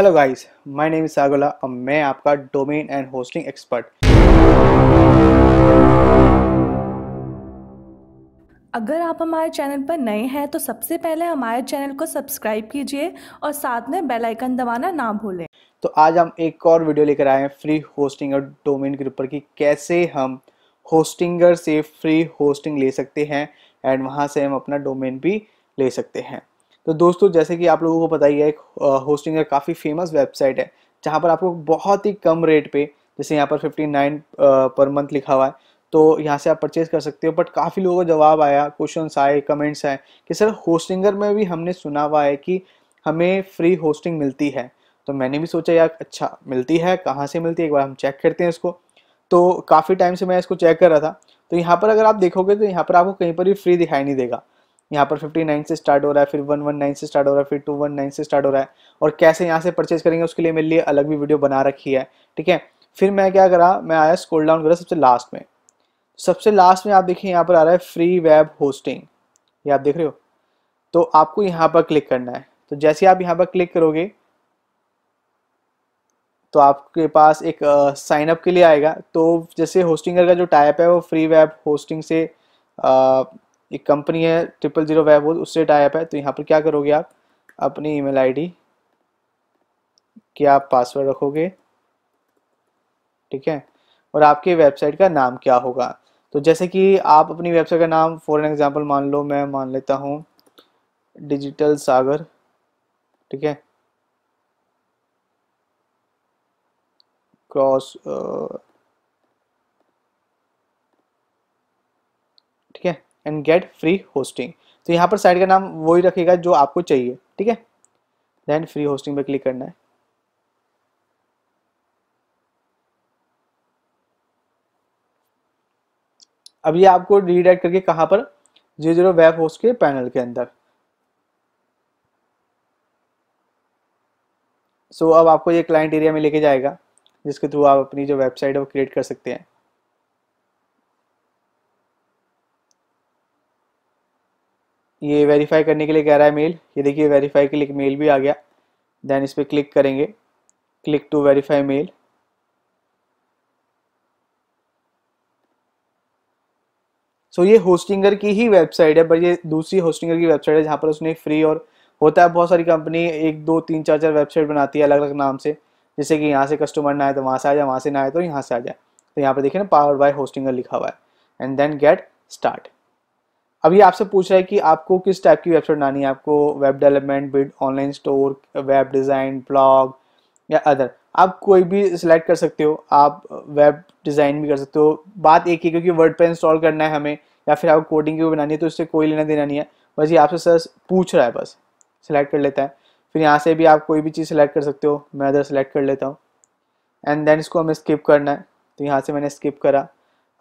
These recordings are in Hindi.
hello guys my name is सागोला और मैं आपका डोमेन एंड होस्टिंग एक्सपर्ट अगर आप हमारे चैनल पर नए हैं तो सबसे पहले हमारे चैनल को सब्सक्राइब कीजिए और साथ में बेल आइकन दबाना ना भूलें तो आज हम एक और वीडियो लेकर आए हैं फ्री होस्टिंग और डोमेन के ऊपर की कैसे हम होस्टिंगर से फ्री होस्टिंग ले सकते हैं एंड वहां से हम अपना डोमेन भी ले सकते हैं तो दोस्तों जैसे कि आप लोगों को पता ही है एक होस्टिंग का काफ़ी फेमस वेबसाइट है जहाँ पर आपको बहुत ही कम रेट पे जैसे यहाँ पर फिफ्टी नाइन पर मंथ लिखा हुआ है तो यहाँ से आप परचेज कर सकते हो बट काफ़ी लोगों का जवाब आया क्वेश्चन आए कमेंट्स आए कि सर होस्टिंगर में भी हमने सुना हुआ है कि हमें फ्री होस्टिंग मिलती है तो मैंने भी सोचा यार अच्छा मिलती है कहाँ से मिलती है एक बार हम चेक करते हैं इसको तो काफ़ी टाइम से मैं इसको चेक कर रहा था तो यहाँ पर अगर आप देखोगे तो यहाँ पर आपको कहीं पर भी फ्री दिखाई नहीं देगा यहाँ पर 59 से स्टार्ट हो रहा है फिर 119 से स्टार्ट हो रहा है फिर 219 से स्टार्ट हो रहा है और कैसे यहाँ से परचेज करेंगे उसके लिए मेरे लिए अलग भी वीडियो बना रखी है ठीक है फिर मैं क्या करा मैं आया स्कोल डाउन करा सबसे लास्ट में सबसे लास्ट में आप देखिए यहाँ पर आ रहा है फ्री वेब होस्टिंग ये आप देख रहे हो तो आपको यहाँ पर क्लिक करना है तो जैसे आप यहाँ पर क्लिक करोगे तो आपके पास एक साइन अप के लिए आएगा तो जैसे होस्टिंगर का जो टाइप है वो फ्री वेब होस्टिंग से एक कंपनी है ट्रिपल जीरो वेब हो उससे टाइप है तो यहाँ पर क्या करोगे आप अपनी ईमेल आईडी क्या आप पासवर्ड रखोगे ठीक है और आपके वेबसाइट का नाम क्या होगा तो जैसे कि आप अपनी वेबसाइट का नाम फॉर एन एग्जाम्पल मान लो मैं मान लेता हूँ डिजिटल सागर ठीक है cross and get free hosting तो यहाँ पर साइट का नाम वही रखेगा जो आपको चाहिए ठीक है देन फ्री होस्टिंग पर क्लिक करना है अब ये आपको रीडायरेक्ट करके कहाँ पर जीरो जीरो वेब होस्ट के पैनल के अंदर सो so, अब आपको ये क्लाइंट एरिया में लेके जाएगा जिसके थ्रू आप अपनी जो वेबसाइट है वो क्रिएट कर सकते हैं ये वेरीफाई करने के लिए कह रहा है मेल ये देखिए वेरीफाई के लिए मेल भी आ गया देन इस पर क्लिक करेंगे click to verify mail so ये होस्टिंगर की ही वेबसाइट है पर ये दूसरी होस्टिंगर की वेबसाइट है जहाँ पर उसने फ्री और होता है बहुत सारी कंपनी एक दो तीन चार चार वेबसाइट बनाती है अलग अलग नाम से जैसे कि यहाँ से कस्टमर ना आए तो वहाँ से आ जाए वहाँ से ना आए तो यहाँ से आ जाए तो यहाँ पर देखिए ना पावर बाय होस्टिंगर लिखा हुआ है एंड देन गेट स्टार्ट अभी आपसे पूछ रहा है कि आपको किस टाइप की वेबसाइट बनानी है आपको वेब डेवलपमेंट बिड online store web design blog या अदर आप कोई भी सिलेक्ट कर सकते हो आप वेब डिज़ाइन भी कर सकते हो बात एक ही क्योंकि वर्ड पर इंस्टॉल करना है हमें या फिर आपको कोडिंग की बनानी है तो इससे कोई लेना देना नहीं है बस ये आपसे सर पूछ रहा है बस सिलेक्ट कर लेता है फिर यहाँ से भी आप कोई भी चीज़ सेलेक्ट कर सकते हो मैं अदर सेलेक्ट कर लेता हूँ एंड देन इसको हमें स्किप करना है तो यहाँ से मैंने स्किप करा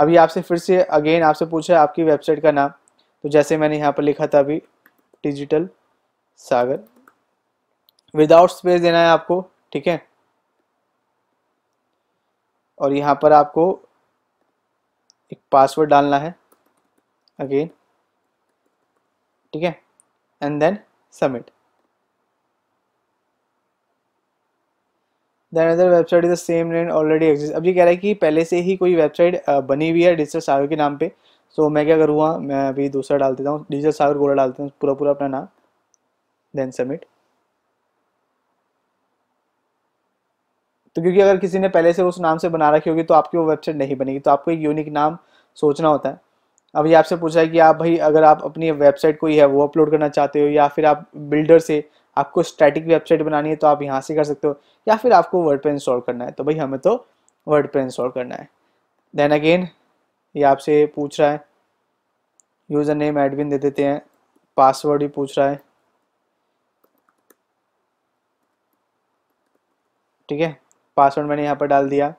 अभी आपसे फिर से अगेन आपसे पूछा है आपकी वेबसाइट का नाम तो जैसे मैंने यहाँ पर लिखा था अभी डिजिटल सागर विदाउट स्पेस देना है आपको ठीक है और यहाँ पर आपको एक पासवर्ड डालना है अगेन ठीक है and then submit then other website is the same name already exist अब ये कह रहा है कि पहले से ही कोई वेबसाइट बनी हुई है डिजिटल सागर के नाम पे सो so, मैं क्या करूँगा मैं अभी दूसरा डाल देता हूँ डिजिटल सागर गोला डालते हैं पूरा पूरा अपना नाम देन सबमिट तो क्योंकि अगर किसी ने पहले से उस नाम से बना रखी होगी तो आपकी वो वेबसाइट नहीं बनेगी तो आपको एक यूनिक नाम सोचना होता है अभी आपसे पूछा है कि आप भाई अगर आप अपनी वेबसाइट को ही है वो अपलोड करना चाहते हो या फिर आप बिल्डर से आपको स्टैटिक वेबसाइट बनानी है तो आप यहाँ से कर सकते हो या फिर आपको वर्ड पर इंस्टॉल करना है तो भाई हमें तो वर्ड पर इंस्टॉल करना है देन अगेन ये आपसे पूछ रहा है यूज़र नेम एडमिन दे देते हैं पासवर्ड भी पूछ रहा है ठीक है पासवर्ड मैंने यहाँ पर डाल दिया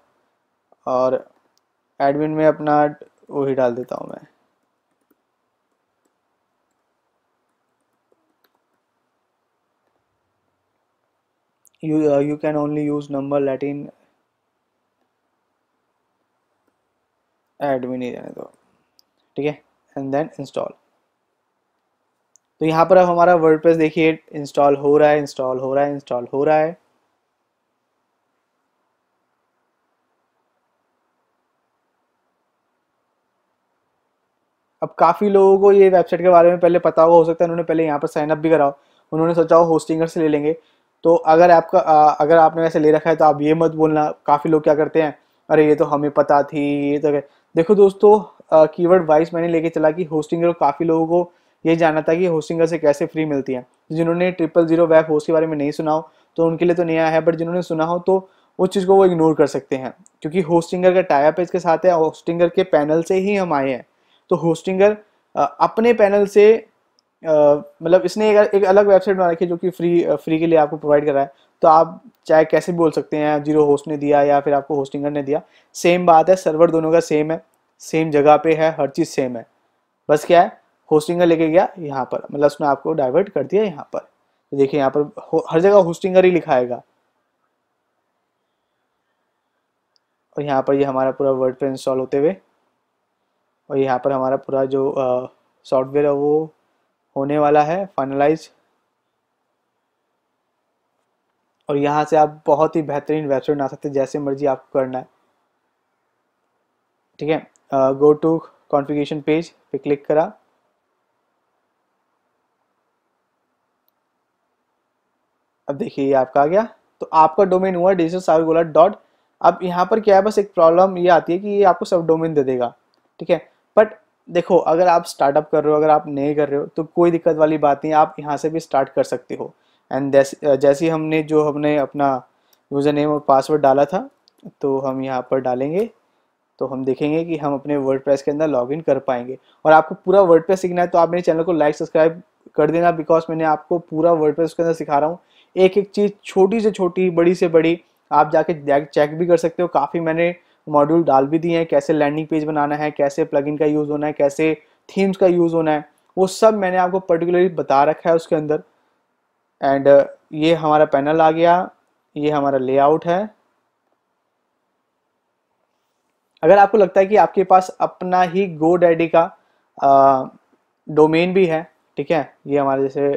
और एडमिन में अपना वही डाल देता हूँ मैं you you can only use number Latin admin ही रहने दो ठीक है एंड देन इंस्टॉल तो यहाँ पर अब हमारा वर्ड देखिए इंस्टॉल हो रहा है इंस्टॉल हो रहा है इंस्टॉल हो रहा है अब काफ़ी लोगों को ये वेबसाइट के बारे में पहले पता होगा हो सकता है उन्होंने पहले यहाँ पर साइनअप भी कराओ उन्होंने सोचा हो होस्टिंगर से ले लेंगे तो अगर आपका आ, अगर आपने वैसे ले रखा है तो आप ये मत बोलना काफ़ी लोग क्या करते हैं अरे ये तो हमें पता थी ये तो देखो दोस्तों कीवर्ड वाइज मैंने लेके चला कि होस्टिंग और काफ़ी लोगों को ये जानना था कि होस्टिंग से कैसे फ्री मिलती है जिन्होंने ट्रिपल जीरो वेब होस्ट के बारे में नहीं सुना हो तो उनके लिए तो नया है बट जिन्होंने सुना हो तो उस चीज़ को वो इग्नोर कर सकते हैं क्योंकि होस्टिंगर का टाइप इसके साथ है होस्टिंगर के पैनल से ही हम आए हैं तो होस्टिंगर अपने पैनल से मतलब इसने एक, एक अलग वेबसाइट बना रखी है जो कि फ्री फ्री के लिए आपको प्रोवाइड करा है तो आप चाहे कैसे बोल सकते हैं जीरो होस्ट ने दिया या फिर आपको होस्टिंगर ने दिया सेम बात है सर्वर दोनों का सेम है सेम जगह पे है हर चीज़ सेम है बस क्या है होस्टिंगर लेके गया यहाँ पर मतलब उसने आपको डाइवर्ट कर दिया यहाँ पर तो देखिए यहाँ पर हर जगह होस्टिंगर ही लिखाएगा और यहाँ पर ये यह हमारा पूरा वर्ड पे इंस्टॉल होते हुए और यहाँ पर हमारा पूरा जो सॉफ्टवेयर है वो होने वाला है फाइनलाइज और यहाँ से आप बहुत ही बेहतरीन वेबसाइट बना सकते हैं जैसे मर्जी आपको करना है ठीक है गो टू कॉन्फ़िगरेशन पेज पे क्लिक करा अब देखिए ये आपका आ गया तो आपका डोमेन हुआ डिजिटल सावरगोला डॉट अब यहाँ पर क्या है बस एक प्रॉब्लम ये आती है कि ये आपको सब डोमेन दे देगा ठीक है बट देखो अगर आप स्टार्टअप कर रहे हो अगर आप नहीं कर रहे हो तो कोई दिक्कत वाली बात नहीं आप यहाँ से भी स्टार्ट कर सकते हो एंड जैसे हमने जो हमने अपना यूज़र नेम और पासवर्ड डाला था तो हम यहाँ पर डालेंगे तो हम देखेंगे कि हम अपने वर्ड के अंदर लॉग कर पाएंगे और आपको पूरा वर्ड सीखना है तो आप मेरे चैनल को लाइक सब्सक्राइब कर देना बिकॉज मैंने आपको पूरा वर्ड के अंदर सिखा रहा हूँ एक एक चीज़ छोटी से छोटी बड़ी से बड़ी आप जाके चेक भी कर सकते हो काफ़ी मैंने मॉड्यूल डाल भी दिए हैं कैसे लैंडिंग पेज बनाना है कैसे प्लगइन का यूज़ होना है कैसे थीम्स का यूज़ होना है वो सब मैंने आपको पर्टिकुलरली बता रखा है उसके अंदर एंड ये हमारा पैनल आ गया ये हमारा लेआउट है अगर आपको लगता है कि आपके पास अपना ही गो डैडी का डोमेन भी है ठीक है ये हमारे जैसे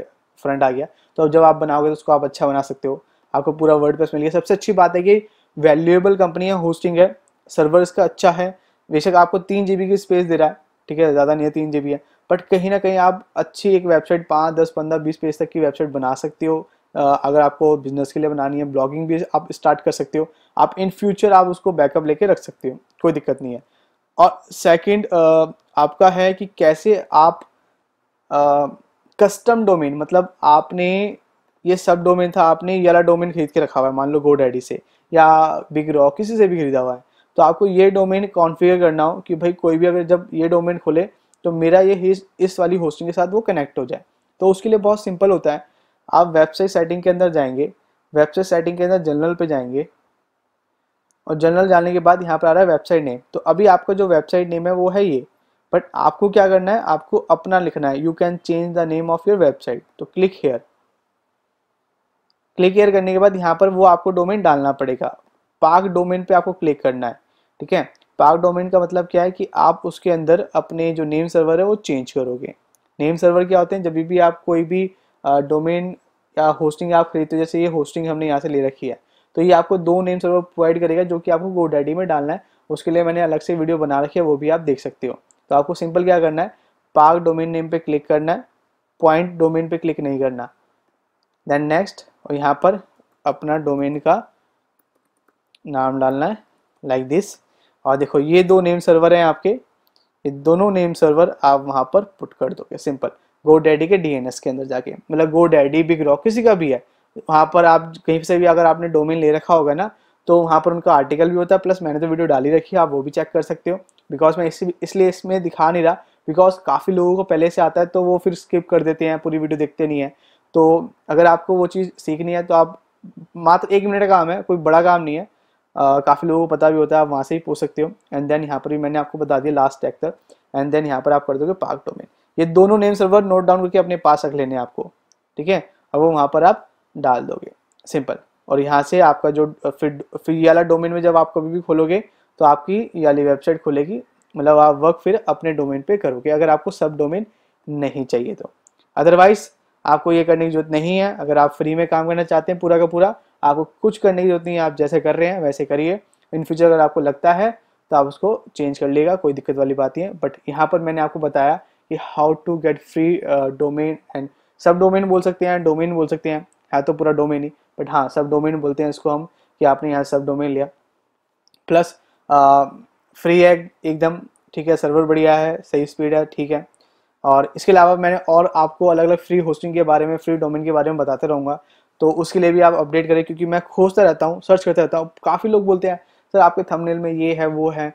फ्रंट आ गया तो जब आप बनाओगे तो उसको आप अच्छा बना सकते हो आपको पूरा वर्ड प्रेस मिल गया सबसे अच्छी बात है कि वैल्यूएबल कंपनी है होस्टिंग है सर्वर इसका अच्छा है बेशक आपको तीन जी की स्पेस दे रहा है ठीक है ज़्यादा नहीं है तीन जी है बट कहीं ना कहीं आप अच्छी एक वेबसाइट पाँच दस पंद्रह बीस पेज तक की वेबसाइट बना सकते हो अगर आपको बिजनेस के लिए बनानी है ब्लॉगिंग भी आप स्टार्ट कर सकते हो आप इन फ्यूचर आप उसको बैकअप लेके रख सकते हो कोई दिक्कत नहीं है और सेकंड आपका है कि कैसे आप कस्टम डोमेन मतलब आपने ये सब डोमेन था आपने ये वाला डोमेन खरीद के रखा हुआ है मान लो गो डैडी से या बिग रॉ किसी से भी खरीदा हुआ है तो आपको ये डोमेन कॉन्फ़िगर करना हो कि भाई कोई भी अगर जब ये डोमेन खोले तो मेरा ये इस वाली होस्टिंग के साथ वो कनेक्ट हो जाए तो उसके लिए बहुत सिंपल होता है आप वेबसाइट सेटिंग के अंदर जाएंगे वेबसाइट सेटिंग के अंदर जनरल पे जाएंगे और जनरल जाने के बाद यहाँ पर आ रहा है वेबसाइट नेम तो अभी आपका जो वेबसाइट नेम है वो है ये बट आपको क्या करना है आपको अपना लिखना है you can change the name of your website तो क्लिक हेयर क्लिक हेयर करने के बाद यहाँ पर वो आपको डोमेन डालना पड़ेगा पाक डोमेन पे आपको क्लिक करना है ठीक है पाक डोमेन का मतलब क्या है कि आप उसके अंदर अपने जो नेम सर्वर है वो चेंज करोगे नेम सर्वर क्या होते हैं जब भी आप कोई भी डोमेन या होस्टिंग आप खरीदते हो जैसे ये होस्टिंग हमने यहाँ से ले रखी है तो ये आपको दो नेम सर्वर प्रोवाइड करेगा जो कि आपको गो डैडी में डालना है उसके लिए मैंने अलग से वीडियो बना रखी है वो भी आप देख सकते हो तो आपको सिंपल क्या करना है पार्क डोमेन नेम पे क्लिक करना है पॉइंट डोमेन पे क्लिक नहीं करना देन नेक्स्ट और यहाँ पर अपना डोमेन का नाम डालना है लाइक like दिस और देखो ये दो नेम सर्वर हैं आपके ये दोनों नेम सर्वर आप वहाँ पर पुट कर दोगे सिंपल गो डैडी के डीएनएस के अंदर जाके मतलब गो डैडी बिग रॉक किसी का भी है वहाँ पर आप कहीं से भी अगर आपने डोमेन ले रखा होगा ना तो वहाँ पर उनका आर्टिकल भी होता है प्लस मैंने तो वीडियो डाली रखी है आप वो भी चेक कर सकते हो बिकॉज मैं इसी इसलिए इसमें दिखा नहीं रहा बिकॉज काफ़ी लोगों को पहले से आता है तो वो फिर स्किप कर देते हैं पूरी वीडियो देखते नहीं है तो अगर आपको वो चीज़ सीखनी है तो आप मात्र एक मिनट का काम है कोई बड़ा काम नहीं है काफ़ी लोगों को पता भी होता है आप वहाँ से ही पूछ सकते हो एंड देन यहाँ पर भी मैंने आपको बता दिया लास्ट टैक्टर एंड देन यहाँ पर आप कर दोगे पार्क डोमेन ये दोनों नेम सर्वर नोट डाउन करके अपने पास रख लेने आपको ठीक है अब वो वहाँ पर आप डाल दोगे सिंपल और यहाँ से आपका जो फिर ये वाला डोमेन में जब आप कभी भी खोलोगे तो आपकी वाली वेबसाइट खुलेगी मतलब आप वर्क फिर अपने डोमेन पे करोगे अगर आपको सब डोमेन नहीं चाहिए तो अदरवाइज आपको ये करने की जरूरत नहीं है अगर आप फ्री में काम करना चाहते हैं पूरा का पूरा आपको कुछ करने की जरूरत नहीं है आप जैसे कर रहे हैं वैसे करिए इन फ्यूचर अगर आपको लगता है तो आप उसको चेंज कर लेगा कोई दिक्कत वाली बात नहीं है बट यहाँ पर मैंने आपको बताया कि how to get free domain and sub domain बोल सकते हैं डोमेन बोल सकते हैं है तो पूरा डोमेन ही बट हाँ सब डोमेन बोलते हैं इसको हम कि आपने यहाँ सब डोमेन लिया प्लस फ्री है एकदम ठीक है सर्वर बढ़िया है सही स्पीड है ठीक है और इसके अलावा मैंने और आपको अलग अलग फ्री होस्टिंग के बारे में फ्री डोमेन के बारे में बताते रहूँगा तो उसके लिए भी आप अपडेट करें क्योंकि मैं खोजता रहता हूँ सर्च करता रहता हूँ काफ़ी लोग बोलते हैं सर आपके थंबनेल में ये है वो है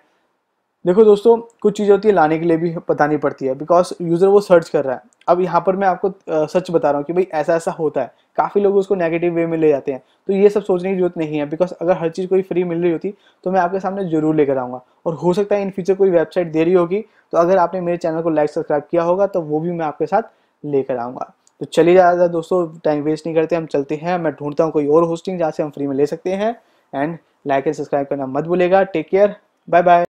देखो दोस्तों कुछ चीज़ें होती है लाने के लिए भी बतानी पड़ती है बिकॉज यूज़र वो सर्च कर रहा है अब यहाँ पर मैं आपको सच बता रहा हूँ कि भाई ऐसा ऐसा होता है काफ़ी लोग उसको नेगेटिव वे में ले जाते हैं तो ये सब सोचने की जरूरत नहीं है बिकॉज अगर हर चीज़ कोई फ्री मिल रही होती तो मैं आपके सामने जरूर लेकर आऊँगा और हो सकता है इन फ्यूचर कोई वेबसाइट दे रही होगी तो अगर आपने मेरे चैनल को लाइक सब्सक्राइब किया होगा तो वो भी मैं आपके साथ लेकर आऊँगा तो चलिए ज़्यादा दोस्तों टाइम वेस्ट नहीं करते हम चलते हैं मैं ढूंढता हूँ कोई और होस्टिंग जहाँ से हम फ्री में ले सकते हैं एंड लाइक एंड सब्सक्राइब करना मत भूलेगा टेक केयर बाय बाय